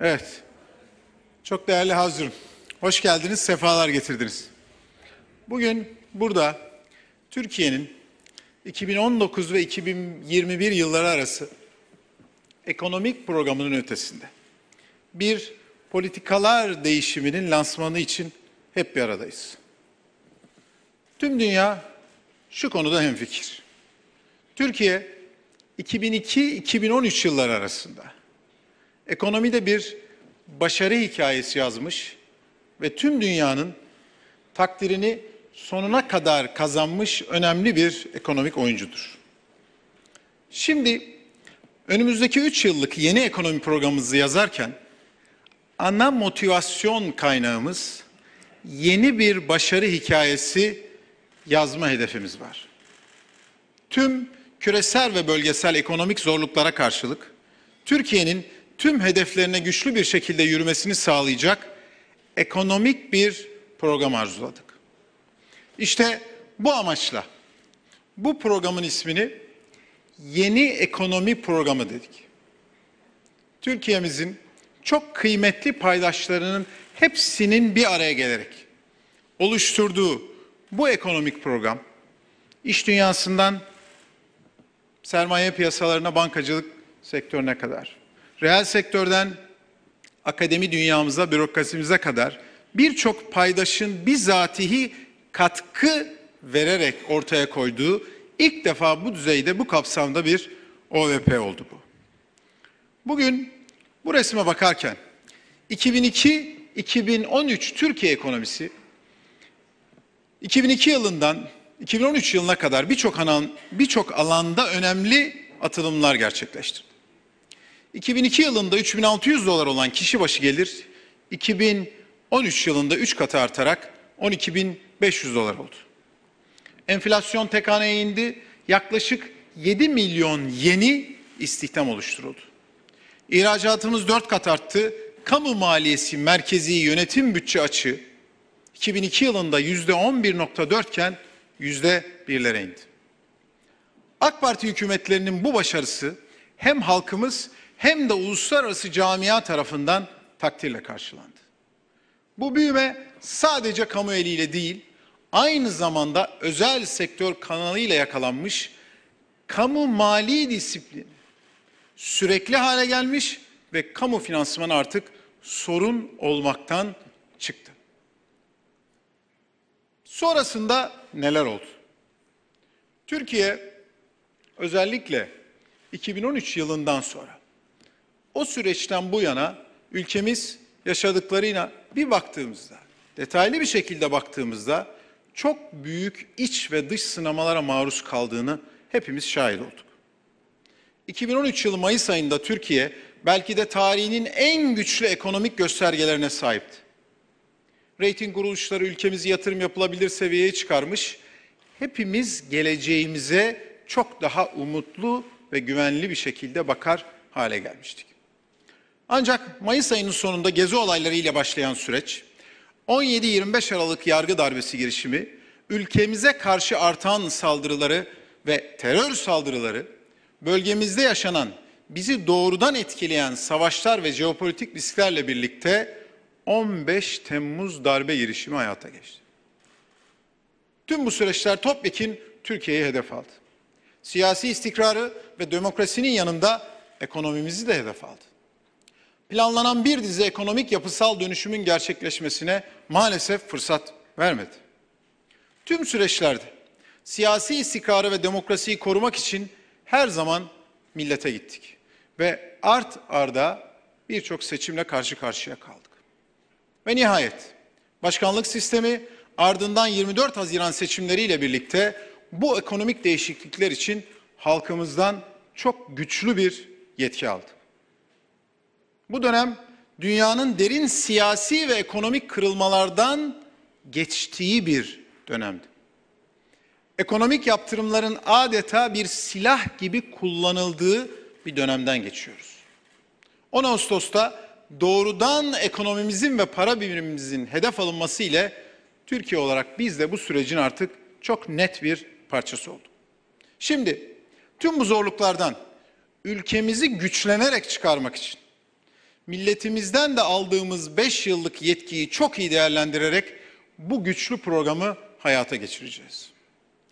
Evet. Çok değerli hazırım. Hoş geldiniz, sefalar getirdiniz. Bugün burada Türkiye'nin 2019 ve 2021 yılları arası ekonomik programının ötesinde bir politikalar değişiminin lansmanı için hep bir aradayız. Tüm dünya şu konuda hemfikir. Türkiye 2002-2013 yılları arasında ekonomide bir başarı hikayesi yazmış ve tüm dünyanın takdirini sonuna kadar kazanmış önemli bir ekonomik oyuncudur. Şimdi önümüzdeki 3 yıllık yeni ekonomi programımızı yazarken ana motivasyon kaynağımız yeni bir başarı hikayesi yazma hedefimiz var. Tüm küresel ve bölgesel ekonomik zorluklara karşılık Türkiye'nin tüm hedeflerine güçlü bir şekilde yürümesini sağlayacak ekonomik bir program arzuladık. İşte bu amaçla bu programın ismini yeni ekonomi programı dedik. Türkiye'mizin çok kıymetli paydaşlarının hepsinin bir araya gelerek oluşturduğu bu ekonomik program iş dünyasından sermaye piyasalarına, bankacılık sektörüne kadar reel sektörden akademi dünyamıza, bürokrasimize kadar birçok paydaşın bizatihi katkı vererek ortaya koyduğu ilk defa bu düzeyde, bu kapsamda bir OVP oldu bu. Bugün bu resme bakarken 2002-2013 Türkiye ekonomisi 2002 yılından 2013 yılına kadar birçok alan, birçok alanda önemli atılımlar gerçekleştirdi. 2002 yılında 3600 dolar olan kişi başı gelir 2013 yılında 3 katı artarak 12500 dolar oldu. Enflasyon tek indi. Yaklaşık 7 milyon yeni istihdam oluşturuldu. İhracatımız 4 kat arttı. Kamu maliyesi merkezi yönetim bütçe açığı 2002 yılında %11.4 iken %1'lere indi. AK Parti hükümetlerinin bu başarısı hem halkımız hem de uluslararası camia tarafından takdirle karşılandı. Bu büyüme sadece kamu eliyle değil, aynı zamanda özel sektör kanalıyla yakalanmış, kamu mali disiplini sürekli hale gelmiş ve kamu finansmanı artık sorun olmaktan çıktı. Sonrasında neler oldu? Türkiye özellikle 2013 yılından sonra o süreçten bu yana ülkemiz yaşadıklarına bir baktığımızda, detaylı bir şekilde baktığımızda çok büyük iç ve dış sınamalara maruz kaldığını hepimiz şahit olduk. 2013 yılı Mayıs ayında Türkiye belki de tarihinin en güçlü ekonomik göstergelerine sahipti. Rating kuruluşları ülkemizi yatırım yapılabilir seviyeye çıkarmış. Hepimiz geleceğimize çok daha umutlu ve güvenli bir şekilde bakar hale gelmiştik. Ancak Mayıs ayının sonunda gezi olaylarıyla başlayan süreç, 17-25 Aralık yargı darbesi girişimi, ülkemize karşı artan saldırıları ve terör saldırıları, bölgemizde yaşanan bizi doğrudan etkileyen savaşlar ve jeopolitik risklerle birlikte 15 Temmuz darbe girişimi hayata geçti. Tüm bu süreçler topyekin Türkiye'yi hedef aldı. Siyasi istikrarı ve demokrasinin yanında ekonomimizi de hedef aldı planlanan bir dizi ekonomik yapısal dönüşümün gerçekleşmesine maalesef fırsat vermedi. Tüm süreçlerde siyasi istikrarı ve demokrasiyi korumak için her zaman millete gittik ve art arda birçok seçimle karşı karşıya kaldık. Ve nihayet başkanlık sistemi ardından 24 Haziran seçimleriyle birlikte bu ekonomik değişiklikler için halkımızdan çok güçlü bir yetki aldı. Bu dönem dünyanın derin siyasi ve ekonomik kırılmalardan geçtiği bir dönemdi. Ekonomik yaptırımların adeta bir silah gibi kullanıldığı bir dönemden geçiyoruz. 10 Ağustos'ta doğrudan ekonomimizin ve para birimimizin hedef alınması ile Türkiye olarak biz de bu sürecin artık çok net bir parçası olduk. Şimdi tüm bu zorluklardan ülkemizi güçlenerek çıkarmak için milletimizden de aldığımız 5 yıllık yetkiyi çok iyi değerlendirerek bu güçlü programı hayata geçireceğiz.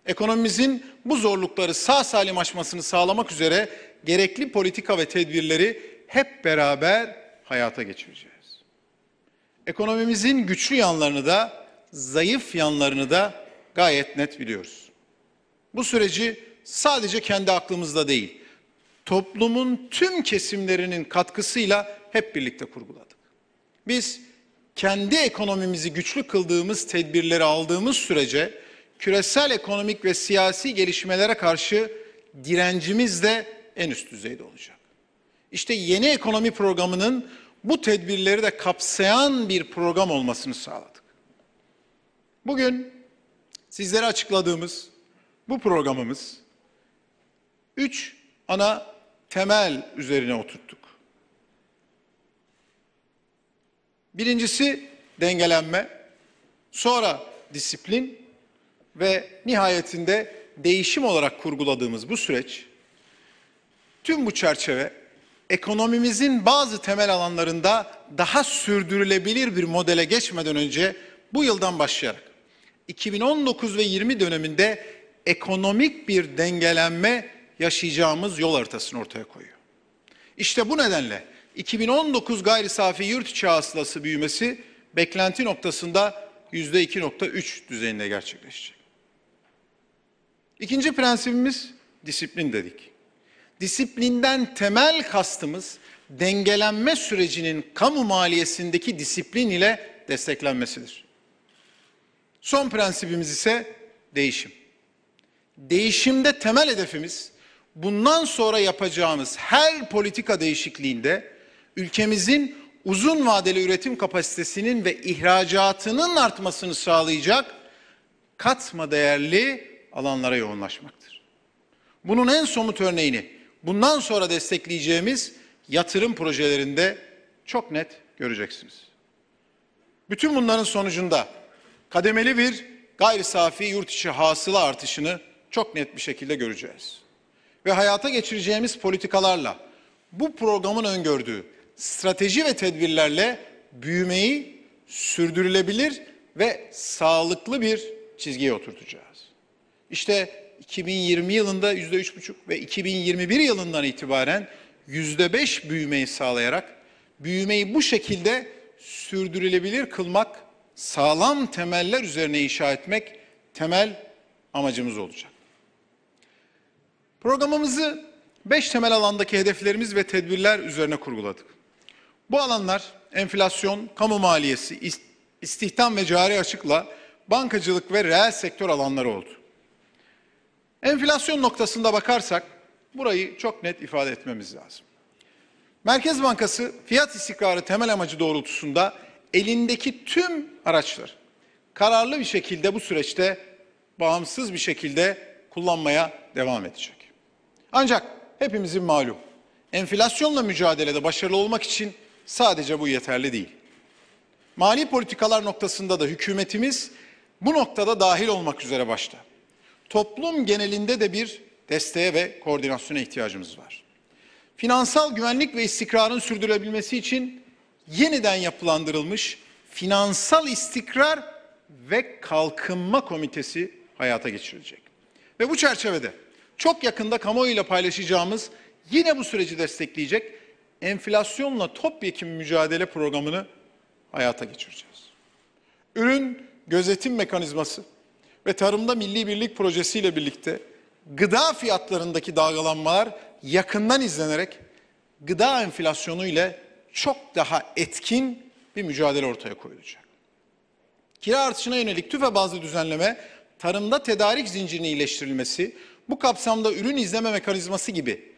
Ekonomimizin bu zorlukları sağ salim aşmasını sağlamak üzere gerekli politika ve tedbirleri hep beraber hayata geçireceğiz. Ekonomimizin güçlü yanlarını da zayıf yanlarını da gayet net biliyoruz. Bu süreci sadece kendi aklımızda değil, toplumun tüm kesimlerinin katkısıyla hep birlikte kurguladık. Biz kendi ekonomimizi güçlü kıldığımız tedbirleri aldığımız sürece küresel ekonomik ve siyasi gelişmelere karşı direncimiz de en üst düzeyde olacak. İşte yeni ekonomi programının bu tedbirleri de kapsayan bir program olmasını sağladık. Bugün sizlere açıkladığımız bu programımız üç ana temel üzerine oturttuk. Birincisi dengelenme, sonra disiplin ve nihayetinde değişim olarak kurguladığımız bu süreç tüm bu çerçeve ekonomimizin bazı temel alanlarında daha sürdürülebilir bir modele geçmeden önce bu yıldan başlayarak 2019 ve 20 döneminde ekonomik bir dengelenme yaşayacağımız yol haritasını ortaya koyuyor. İşte bu nedenle 2019 gayri safi yurt içi hasılası büyümesi beklenti noktasında %2.3 düzeyinde gerçekleşecek. İkinci prensibimiz disiplin dedik. Disiplinden temel kastımız dengelenme sürecinin kamu maliyesindeki disiplin ile desteklenmesidir. Son prensibimiz ise değişim. Değişimde temel hedefimiz bundan sonra yapacağımız her politika değişikliğinde ülkemizin uzun vadeli üretim kapasitesinin ve ihracatının artmasını sağlayacak katma değerli alanlara yoğunlaşmaktır. Bunun en somut örneğini bundan sonra destekleyeceğimiz yatırım projelerinde çok net göreceksiniz. Bütün bunların sonucunda kademeli bir gayri safi yurt içi hasıla artışını çok net bir şekilde göreceğiz. Ve hayata geçireceğimiz politikalarla bu programın öngördüğü strateji ve tedbirlerle büyümeyi sürdürülebilir ve sağlıklı bir çizgiye oturtacağız. İşte 2020 yılında %3,5 ve 2021 yılından itibaren %5 büyümeyi sağlayarak büyümeyi bu şekilde sürdürülebilir kılmak, sağlam temeller üzerine inşa etmek temel amacımız olacak. Programımızı 5 temel alandaki hedeflerimiz ve tedbirler üzerine kurguladık. Bu alanlar enflasyon, kamu maliyesi, istihdam ve cari açıkla bankacılık ve reel sektör alanları oldu. Enflasyon noktasında bakarsak burayı çok net ifade etmemiz lazım. Merkez Bankası fiyat istikrarı temel amacı doğrultusunda elindeki tüm araçlar kararlı bir şekilde bu süreçte bağımsız bir şekilde kullanmaya devam edecek. Ancak hepimizin malum enflasyonla mücadelede başarılı olmak için Sadece bu yeterli değil. Mali politikalar noktasında da hükümetimiz bu noktada dahil olmak üzere başta. Toplum genelinde de bir desteğe ve koordinasyona ihtiyacımız var. Finansal güvenlik ve istikrarın sürdürülebilmesi için yeniden yapılandırılmış Finansal İstikrar ve Kalkınma Komitesi hayata geçirilecek. Ve bu çerçevede çok yakında kamuoyuyla paylaşacağımız yine bu süreci destekleyecek enflasyonla topyekun mücadele programını hayata geçireceğiz. Ürün gözetim mekanizması ve tarımda milli birlik projesiyle birlikte gıda fiyatlarındaki dalgalanmalar yakından izlenerek gıda enflasyonu ile çok daha etkin bir mücadele ortaya koyulacak. Kira artışına yönelik tüfe bazlı düzenleme, tarımda tedarik zincirinin iyileştirilmesi, bu kapsamda ürün izleme mekanizması gibi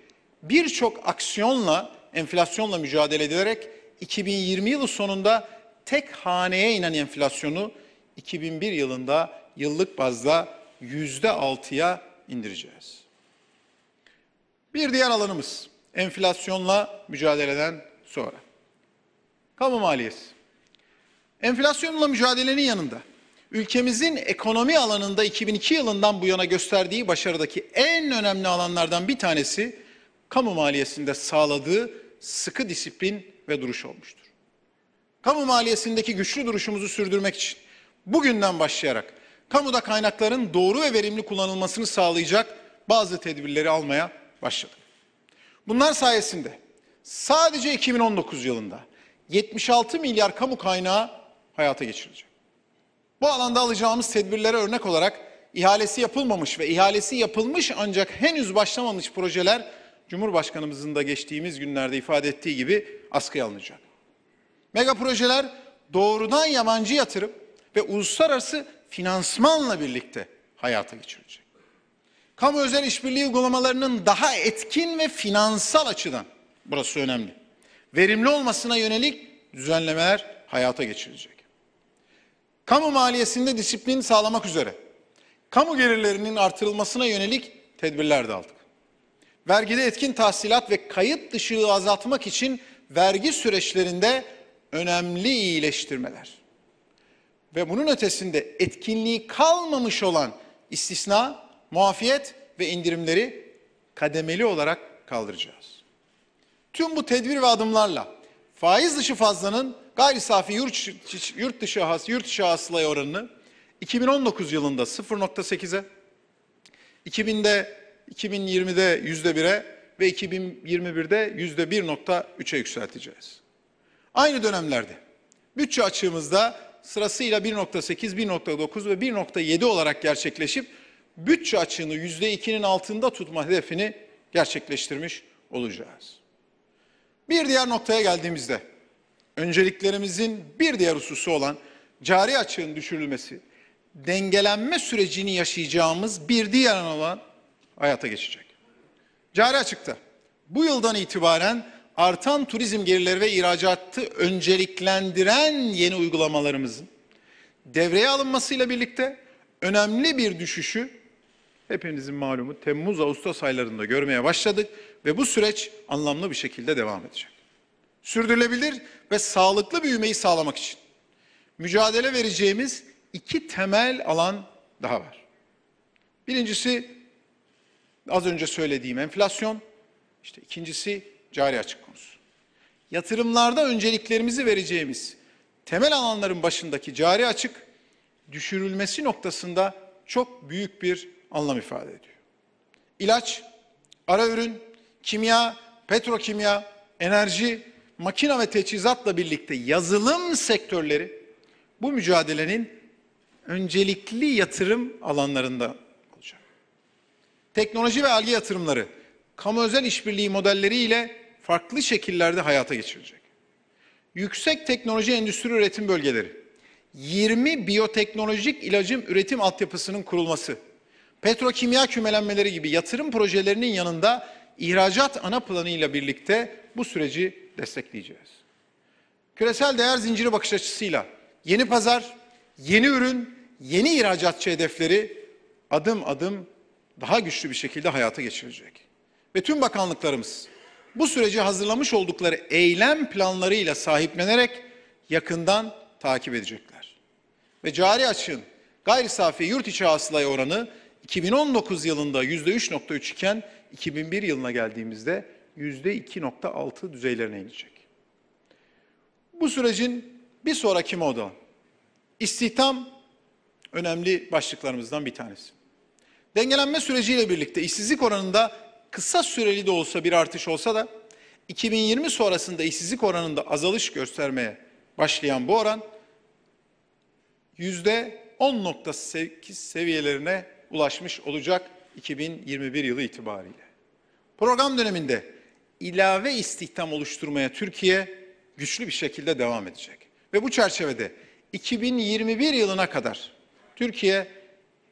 birçok aksiyonla enflasyonla mücadele edilerek 2020 yılı sonunda tek haneye inen enflasyonu 2001 yılında yıllık bazda %6'ya indireceğiz. Bir diğer alanımız enflasyonla mücadeleden sonra. Kamu maliyesi. Enflasyonla mücadelenin yanında ülkemizin ekonomi alanında 2002 yılından bu yana gösterdiği başarıdaki en önemli alanlardan bir tanesi kamu maliyesinde sağladığı sıkı disiplin ve duruş olmuştur. Kamu maliyesindeki güçlü duruşumuzu sürdürmek için bugünden başlayarak kamuda kaynakların doğru ve verimli kullanılmasını sağlayacak bazı tedbirleri almaya başladık. Bunlar sayesinde sadece 2019 yılında 76 milyar kamu kaynağı hayata geçirilecek. Bu alanda alacağımız tedbirlere örnek olarak ihalesi yapılmamış ve ihalesi yapılmış ancak henüz başlamamış projeler Cumhurbaşkanımızın da geçtiğimiz günlerde ifade ettiği gibi askıya alınacak. Mega projeler doğrudan yabancı yatırım ve uluslararası finansmanla birlikte hayata geçirilecek. Kamu özel işbirliği uygulamalarının daha etkin ve finansal açıdan burası önemli. Verimli olmasına yönelik düzenlemeler hayata geçirilecek. Kamu maliyesinde disiplin sağlamak üzere kamu gelirlerinin artırılmasına yönelik tedbirler de aldık vergide etkin tahsilat ve kayıt dışılığı azaltmak için vergi süreçlerinde önemli iyileştirmeler. Ve bunun ötesinde etkinliği kalmamış olan istisna, muafiyet ve indirimleri kademeli olarak kaldıracağız. Tüm bu tedbir ve adımlarla faiz dışı fazlanın gayri safi yurt, yurt dışı has, yurt dışı hasılaya oranını 2019 yılında 0.8'e, 2000'de 2020'de %1'e ve 2021'de %1.3'e yükselteceğiz. Aynı dönemlerde bütçe açığımızda sırasıyla 1.8, 1.9 ve 1.7 olarak gerçekleşip bütçe açığını %2'nin altında tutma hedefini gerçekleştirmiş olacağız. Bir diğer noktaya geldiğimizde önceliklerimizin bir diğer hususu olan cari açığın düşürülmesi, dengelenme sürecini yaşayacağımız bir diğer olan hayata geçecek. Cari açıkta. Bu yıldan itibaren artan turizm gelirleri ve ihracatı önceliklendiren yeni uygulamalarımızın devreye alınmasıyla birlikte önemli bir düşüşü hepinizin malumu Temmuz-Ağustos aylarında görmeye başladık ve bu süreç anlamlı bir şekilde devam edecek. Sürdürülebilir ve sağlıklı büyümeyi sağlamak için mücadele vereceğimiz iki temel alan daha var. Birincisi Az önce söylediğim enflasyon, işte ikincisi cari açık konusu. Yatırımlarda önceliklerimizi vereceğimiz temel alanların başındaki cari açık düşürülmesi noktasında çok büyük bir anlam ifade ediyor. İlaç, ara ürün, kimya, petrokimya, enerji, makina ve teçhizatla birlikte yazılım sektörleri bu mücadelenin öncelikli yatırım alanlarında teknoloji ve alge yatırımları kamu özel işbirliği modelleriyle farklı şekillerde hayata geçirilecek. Yüksek teknoloji endüstri üretim bölgeleri, 20 biyoteknolojik ilacın üretim altyapısının kurulması, petrokimya kümelenmeleri gibi yatırım projelerinin yanında ihracat ana planıyla birlikte bu süreci destekleyeceğiz. Küresel değer zinciri bakış açısıyla yeni pazar, yeni ürün, yeni ihracatçı hedefleri adım adım daha güçlü bir şekilde hayata geçirecek. Ve tüm bakanlıklarımız bu süreci hazırlamış oldukları eylem planlarıyla sahiplenerek yakından takip edecekler. Ve cari açığın gayri safi yurt içi hasılaya oranı 2019 yılında %3.3 iken 2001 yılına geldiğimizde %2.6 düzeylerine inecek. Bu sürecin bir sonraki moda istihdam önemli başlıklarımızdan bir tanesi dengelenme süreciyle birlikte işsizlik oranında kısa süreli de olsa bir artış olsa da 2020 sonrasında işsizlik oranında azalış göstermeye başlayan bu oran %10.8 seviyelerine ulaşmış olacak 2021 yılı itibariyle. Program döneminde ilave istihdam oluşturmaya Türkiye güçlü bir şekilde devam edecek. Ve bu çerçevede 2021 yılına kadar Türkiye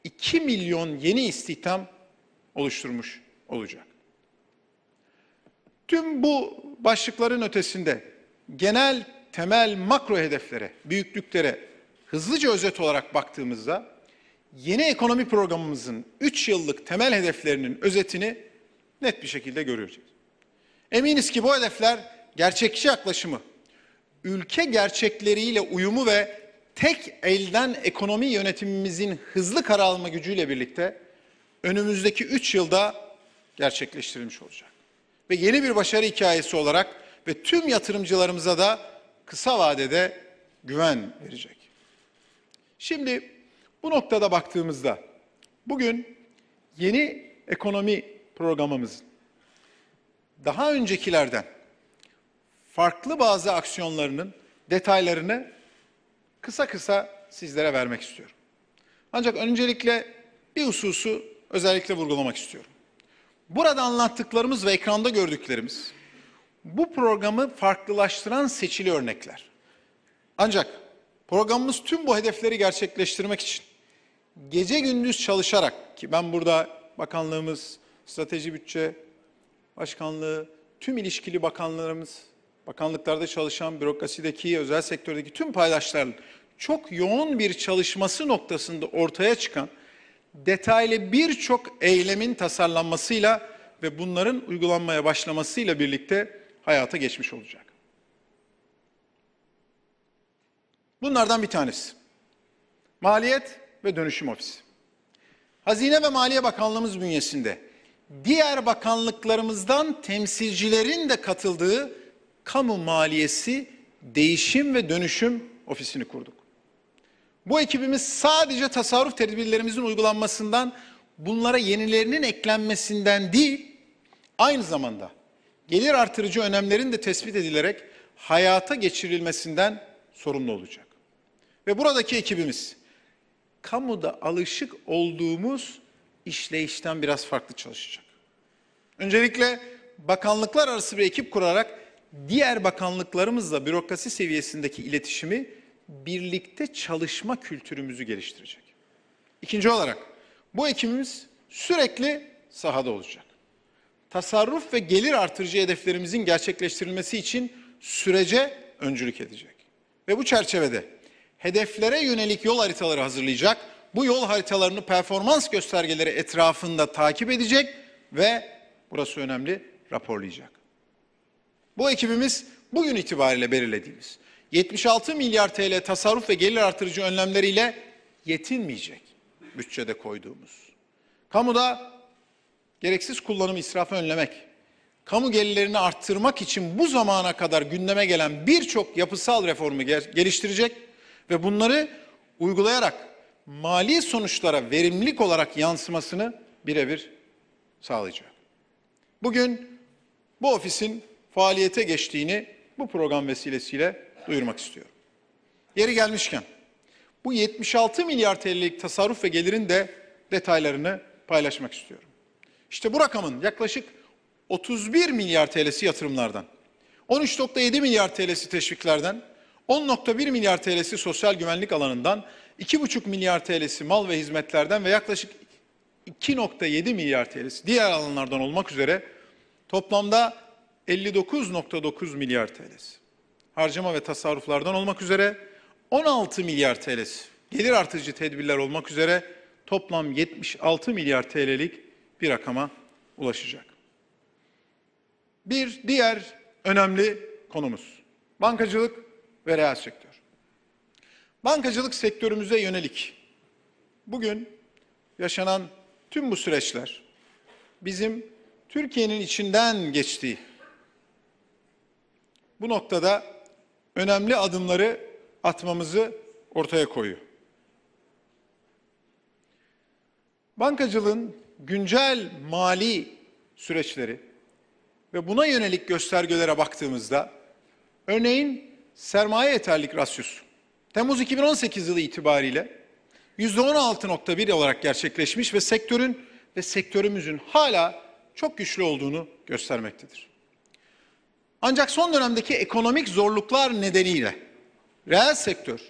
2 milyon yeni istihdam oluşturmuş olacak. Tüm bu başlıkların ötesinde genel temel makro hedeflere, büyüklüklere hızlıca özet olarak baktığımızda yeni ekonomi programımızın 3 yıllık temel hedeflerinin özetini net bir şekilde göreceğiz. Eminiz ki bu hedefler gerçekçi yaklaşımı, ülke gerçekleriyle uyumu ve tek elden ekonomi yönetimimizin hızlı karar gücüyle birlikte önümüzdeki 3 yılda gerçekleştirilmiş olacak. Ve yeni bir başarı hikayesi olarak ve tüm yatırımcılarımıza da kısa vadede güven verecek. Şimdi bu noktada baktığımızda bugün yeni ekonomi programımızın daha öncekilerden farklı bazı aksiyonlarının detaylarını kısa kısa sizlere vermek istiyorum. Ancak öncelikle bir hususu özellikle vurgulamak istiyorum. Burada anlattıklarımız ve ekranda gördüklerimiz bu programı farklılaştıran seçili örnekler. Ancak programımız tüm bu hedefleri gerçekleştirmek için gece gündüz çalışarak ki ben burada bakanlığımız, strateji bütçe başkanlığı, tüm ilişkili bakanlarımız, bakanlıklarda çalışan bürokrasideki, özel sektördeki tüm paydaşların çok yoğun bir çalışması noktasında ortaya çıkan detaylı birçok eylemin tasarlanmasıyla ve bunların uygulanmaya başlamasıyla birlikte hayata geçmiş olacak. Bunlardan bir tanesi. Maliyet ve Dönüşüm Ofisi. Hazine ve Maliye Bakanlığımız bünyesinde diğer bakanlıklarımızdan temsilcilerin de katıldığı kamu maliyesi değişim ve dönüşüm ofisini kurduk. Bu ekibimiz sadece tasarruf tedbirlerimizin uygulanmasından, bunlara yenilerinin eklenmesinden değil, aynı zamanda gelir artırıcı önemlerin de tespit edilerek hayata geçirilmesinden sorumlu olacak. Ve buradaki ekibimiz kamuda alışık olduğumuz işleyişten biraz farklı çalışacak. Öncelikle bakanlıklar arası bir ekip kurarak diğer bakanlıklarımızla bürokrasi seviyesindeki iletişimi birlikte çalışma kültürümüzü geliştirecek. İkinci olarak bu ekibimiz sürekli sahada olacak. Tasarruf ve gelir artırıcı hedeflerimizin gerçekleştirilmesi için sürece öncülük edecek. Ve bu çerçevede hedeflere yönelik yol haritaları hazırlayacak, bu yol haritalarını performans göstergeleri etrafında takip edecek ve burası önemli raporlayacak. Bu ekibimiz bugün itibariyle belirlediğimiz 76 milyar TL tasarruf ve gelir artırıcı önlemleriyle yetinmeyecek bütçede koyduğumuz. Kamuda gereksiz kullanım israfı önlemek, kamu gelirlerini arttırmak için bu zamana kadar gündeme gelen birçok yapısal reformu geliştirecek ve bunları uygulayarak mali sonuçlara verimlilik olarak yansımasını birebir sağlayacak. Bugün bu ofisin faaliyete geçtiğini bu program vesilesiyle duyurmak istiyorum. Yeri gelmişken bu 76 milyar TL'lik tasarruf ve gelirin de detaylarını paylaşmak istiyorum. İşte bu rakamın yaklaşık 31 milyar TL'si yatırımlardan, 13.7 milyar TL'si teşviklerden, 10.1 milyar TL'si sosyal güvenlik alanından, 2.5 milyar TL'si mal ve hizmetlerden ve yaklaşık 2.7 milyar TL'si diğer alanlardan olmak üzere toplamda 59.9 milyar TL'si harcama ve tasarruflardan olmak üzere 16 milyar TL'si gelir artıcı tedbirler olmak üzere toplam 76 milyar TL'lik bir rakama ulaşacak. Bir diğer önemli konumuz bankacılık ve reel sektör. Bankacılık sektörümüze yönelik bugün yaşanan tüm bu süreçler bizim Türkiye'nin içinden geçtiği bu noktada önemli adımları atmamızı ortaya koyuyor. Bankacılığın güncel mali süreçleri ve buna yönelik göstergelere baktığımızda örneğin sermaye yeterlik rasyosu Temmuz 2018 yılı itibariyle %16.1 olarak gerçekleşmiş ve sektörün ve sektörümüzün hala çok güçlü olduğunu göstermektedir. Ancak son dönemdeki ekonomik zorluklar nedeniyle reel sektör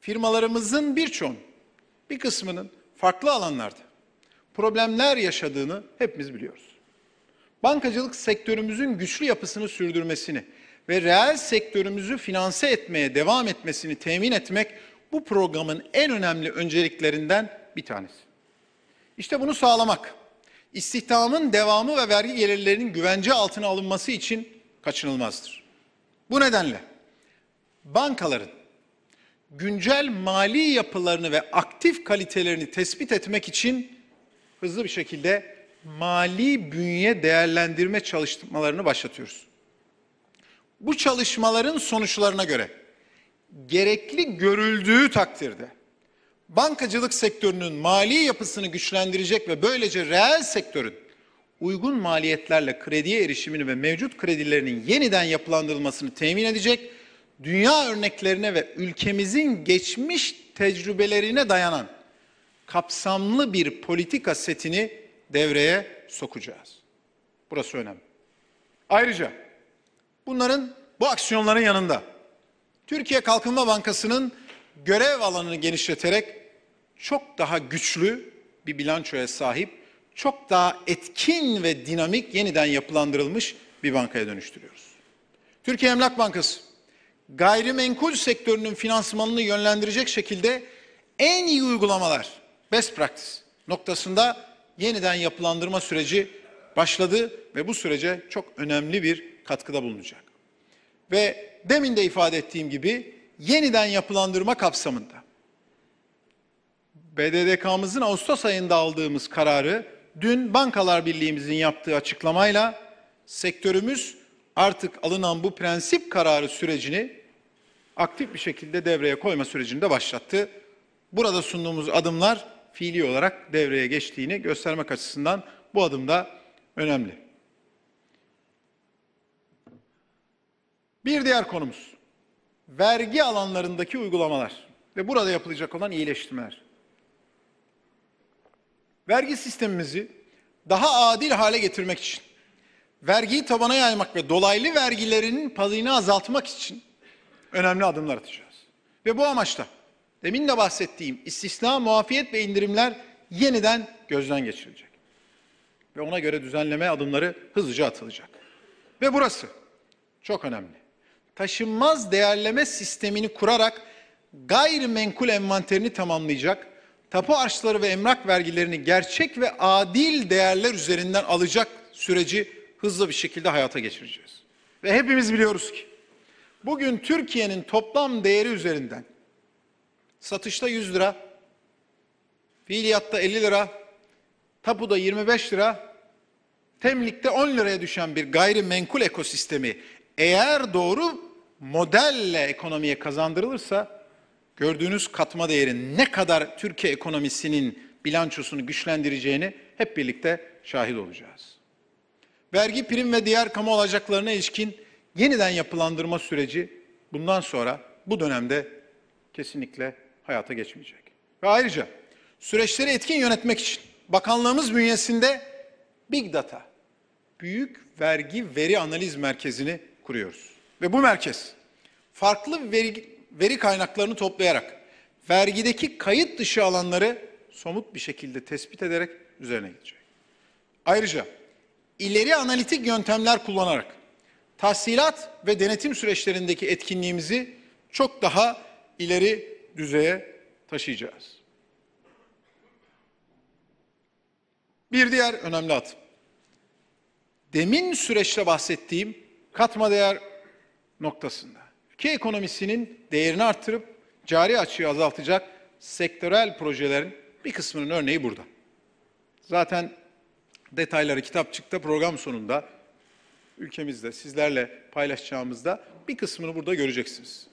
firmalarımızın birçoğun bir kısmının farklı alanlarda problemler yaşadığını hepimiz biliyoruz. Bankacılık sektörümüzün güçlü yapısını sürdürmesini ve reel sektörümüzü finanse etmeye devam etmesini temin etmek bu programın en önemli önceliklerinden bir tanesi. İşte bunu sağlamak istihdamın devamı ve vergi gelirlerinin güvence altına alınması için kaçınılmazdır. Bu nedenle bankaların güncel mali yapılarını ve aktif kalitelerini tespit etmek için hızlı bir şekilde mali bünye değerlendirme çalışmalarını başlatıyoruz. Bu çalışmaların sonuçlarına göre gerekli görüldüğü takdirde bankacılık sektörünün mali yapısını güçlendirecek ve böylece reel sektörün uygun maliyetlerle krediye erişimini ve mevcut kredilerinin yeniden yapılandırılmasını temin edecek, dünya örneklerine ve ülkemizin geçmiş tecrübelerine dayanan kapsamlı bir politika setini devreye sokacağız. Burası önemli. Ayrıca bunların bu aksiyonların yanında Türkiye Kalkınma Bankası'nın görev alanını genişleterek çok daha güçlü bir bilançoya sahip, çok daha etkin ve dinamik yeniden yapılandırılmış bir bankaya dönüştürüyoruz. Türkiye Emlak Bankası gayrimenkul sektörünün finansmanını yönlendirecek şekilde en iyi uygulamalar, best practice noktasında yeniden yapılandırma süreci başladı ve bu sürece çok önemli bir katkıda bulunacak. Ve demin de ifade ettiğim gibi yeniden yapılandırma kapsamında BDDK'mızın Ağustos ayında aldığımız kararı dün Bankalar Birliği'mizin yaptığı açıklamayla sektörümüz artık alınan bu prensip kararı sürecini aktif bir şekilde devreye koyma sürecini de başlattı. Burada sunduğumuz adımlar fiili olarak devreye geçtiğini göstermek açısından bu adım da önemli. Bir diğer konumuz vergi alanlarındaki uygulamalar ve burada yapılacak olan iyileştirmeler vergi sistemimizi daha adil hale getirmek için, vergiyi tabana yaymak ve dolaylı vergilerin payını azaltmak için önemli adımlar atacağız. Ve bu amaçla demin de bahsettiğim istisna, muafiyet ve indirimler yeniden gözden geçirilecek. Ve ona göre düzenleme adımları hızlıca atılacak. Ve burası çok önemli. Taşınmaz değerleme sistemini kurarak gayrimenkul envanterini tamamlayacak tapu harçları ve emrak vergilerini gerçek ve adil değerler üzerinden alacak süreci hızlı bir şekilde hayata geçireceğiz. Ve hepimiz biliyoruz ki bugün Türkiye'nin toplam değeri üzerinden satışta 100 lira, fiiliyatta 50 lira, tapuda 25 lira, temlikte 10 liraya düşen bir gayrimenkul ekosistemi eğer doğru modelle ekonomiye kazandırılırsa gördüğünüz katma değerin ne kadar Türkiye ekonomisinin bilançosunu güçlendireceğini hep birlikte şahit olacağız. Vergi, prim ve diğer kamu alacaklarına ilişkin yeniden yapılandırma süreci bundan sonra bu dönemde kesinlikle hayata geçmeyecek. Ve ayrıca süreçleri etkin yönetmek için bakanlığımız bünyesinde Big Data, Büyük Vergi Veri Analiz Merkezi'ni kuruyoruz. Ve bu merkez farklı veri veri kaynaklarını toplayarak vergideki kayıt dışı alanları somut bir şekilde tespit ederek üzerine gidecek. Ayrıca ileri analitik yöntemler kullanarak tahsilat ve denetim süreçlerindeki etkinliğimizi çok daha ileri düzeye taşıyacağız. Bir diğer önemli adım. Demin süreçte bahsettiğim katma değer noktasında Türkiye ekonomisinin değerini arttırıp cari açığı azaltacak sektörel projelerin bir kısmının örneği burada. Zaten detayları kitapçıkta program sonunda ülkemizde sizlerle paylaşacağımızda bir kısmını burada göreceksiniz.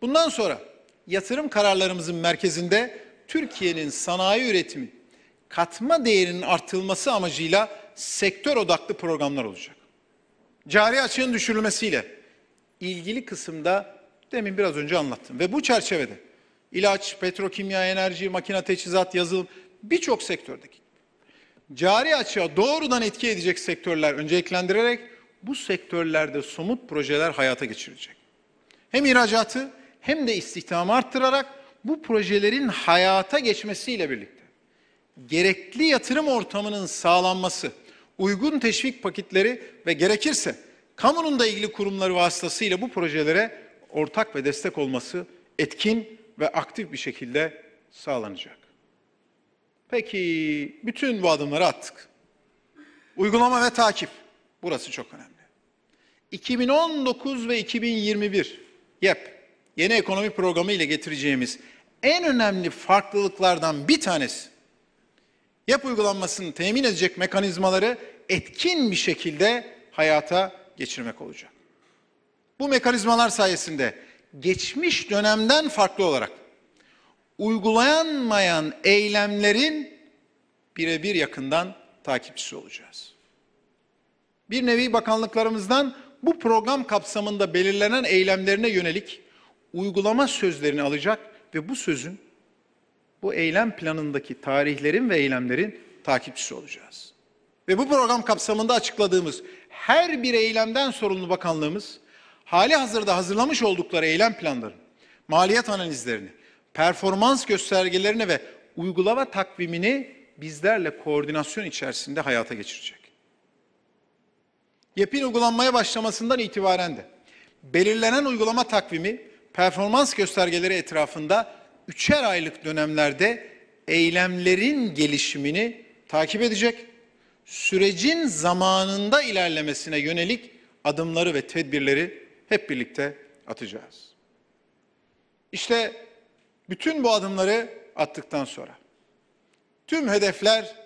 Bundan sonra yatırım kararlarımızın merkezinde Türkiye'nin sanayi üretimi katma değerinin artılması amacıyla sektör odaklı programlar olacak. Cari açığın düşürülmesiyle ilgili kısımda demin biraz önce anlattım. Ve bu çerçevede ilaç, petrokimya, enerji, makine teçhizat, yazılım birçok sektördeki cari açığa doğrudan etki edecek sektörler önceliklendirerek bu sektörlerde somut projeler hayata geçirecek. Hem ihracatı hem de istihdamı arttırarak bu projelerin hayata geçmesiyle birlikte gerekli yatırım ortamının sağlanması, uygun teşvik paketleri ve gerekirse kamunun da ilgili kurumları vasıtasıyla bu projelere ortak ve destek olması etkin ve aktif bir şekilde sağlanacak. Peki bütün bu adımları attık. Uygulama ve takip. Burası çok önemli. 2019 ve 2021 YEP yeni ekonomi programı ile getireceğimiz en önemli farklılıklardan bir tanesi YEP uygulanmasını temin edecek mekanizmaları etkin bir şekilde hayata geçirmek olacak. Bu mekanizmalar sayesinde geçmiş dönemden farklı olarak uygulanmayan eylemlerin birebir yakından takipçisi olacağız. Bir nevi bakanlıklarımızdan bu program kapsamında belirlenen eylemlerine yönelik uygulama sözlerini alacak ve bu sözün bu eylem planındaki tarihlerin ve eylemlerin takipçisi olacağız. Ve bu program kapsamında açıkladığımız her bir eylemden sorumlu bakanlığımız hali hazırda hazırlamış oldukları eylem planlarını, maliyet analizlerini, performans göstergelerini ve uygulama takvimini bizlerle koordinasyon içerisinde hayata geçirecek. YEP'in uygulanmaya başlamasından itibaren de belirlenen uygulama takvimi performans göstergeleri etrafında üçer aylık dönemlerde eylemlerin gelişimini takip edecek sürecin zamanında ilerlemesine yönelik adımları ve tedbirleri hep birlikte atacağız. İşte bütün bu adımları attıktan sonra tüm hedefler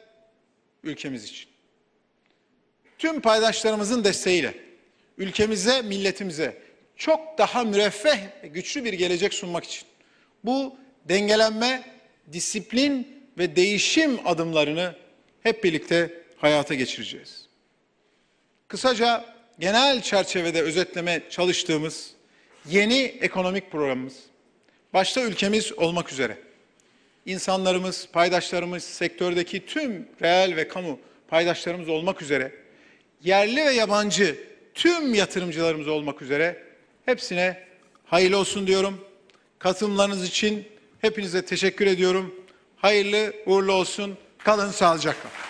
ülkemiz için. Tüm paydaşlarımızın desteğiyle ülkemize, milletimize çok daha müreffeh, güçlü bir gelecek sunmak için bu dengelenme, disiplin ve değişim adımlarını hep birlikte hayata geçireceğiz. Kısaca genel çerçevede özetleme çalıştığımız yeni ekonomik programımız, başta ülkemiz olmak üzere, insanlarımız, paydaşlarımız, sektördeki tüm reel ve kamu paydaşlarımız olmak üzere, yerli ve yabancı tüm yatırımcılarımız olmak üzere hepsine hayırlı olsun diyorum. Katılımlarınız için hepinize teşekkür ediyorum. Hayırlı uğurlu olsun. Kalın sağlıcakla.